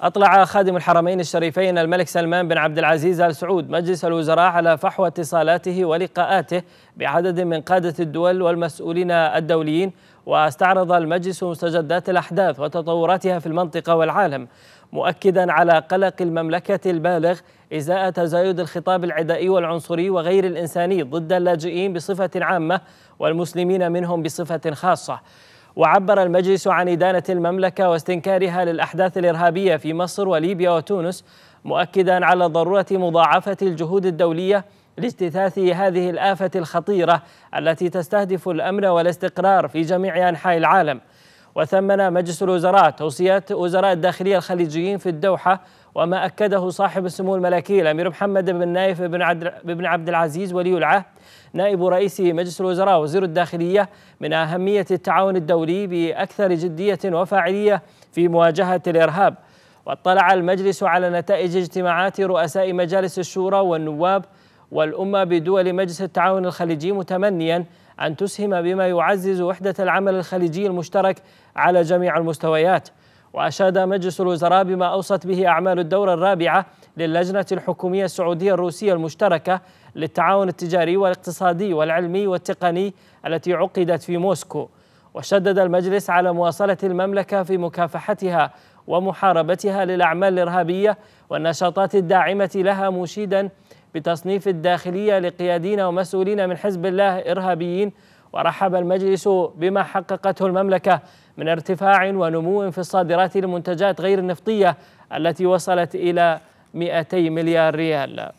أطلع خادم الحرمين الشريفين الملك سلمان بن عبد العزيز آل سعود مجلس الوزراء على فحوى اتصالاته ولقاءاته بعدد من قادة الدول والمسؤولين الدوليين واستعرض المجلس مستجدات الأحداث وتطوراتها في المنطقة والعالم مؤكدا على قلق المملكة البالغ إزاء تزايد الخطاب العدائي والعنصري وغير الإنساني ضد اللاجئين بصفة عامة والمسلمين منهم بصفة خاصة وعبر المجلس عن إدانة المملكة واستنكارها للأحداث الإرهابية في مصر وليبيا وتونس مؤكدا على ضرورة مضاعفة الجهود الدولية لاجتثاث هذه الآفة الخطيرة التي تستهدف الأمن والاستقرار في جميع أنحاء العالم وثمن مجلس الوزراء توصيات وزراء الداخلية الخليجيين في الدوحة وما أكده صاحب السمو الملكي الأمير محمد بن نايف بن عبد العزيز ولي العهد نائب رئيس مجلس الوزراء وزير الداخلية من أهمية التعاون الدولي بأكثر جدية وفاعلية في مواجهة الإرهاب واطلع المجلس على نتائج اجتماعات رؤساء مجالس الشورى والنواب والأمة بدول مجلس التعاون الخليجي متمنيا أن تسهم بما يعزز وحدة العمل الخليجي المشترك على جميع المستويات وأشاد مجلس الوزراء بما أوصت به أعمال الدورة الرابعة للجنة الحكومية السعودية الروسية المشتركة للتعاون التجاري والاقتصادي والعلمي والتقني التي عقدت في موسكو وشدد المجلس على مواصلة المملكة في مكافحتها ومحاربتها للأعمال الإرهابية والنشاطات الداعمة لها مشيدا بتصنيف الداخلية لقيادين ومسؤولين من حزب الله إرهابيين ورحب المجلس بما حققته المملكة من ارتفاع ونمو في الصادرات للمنتجات غير النفطية التي وصلت إلى 200 مليار ريال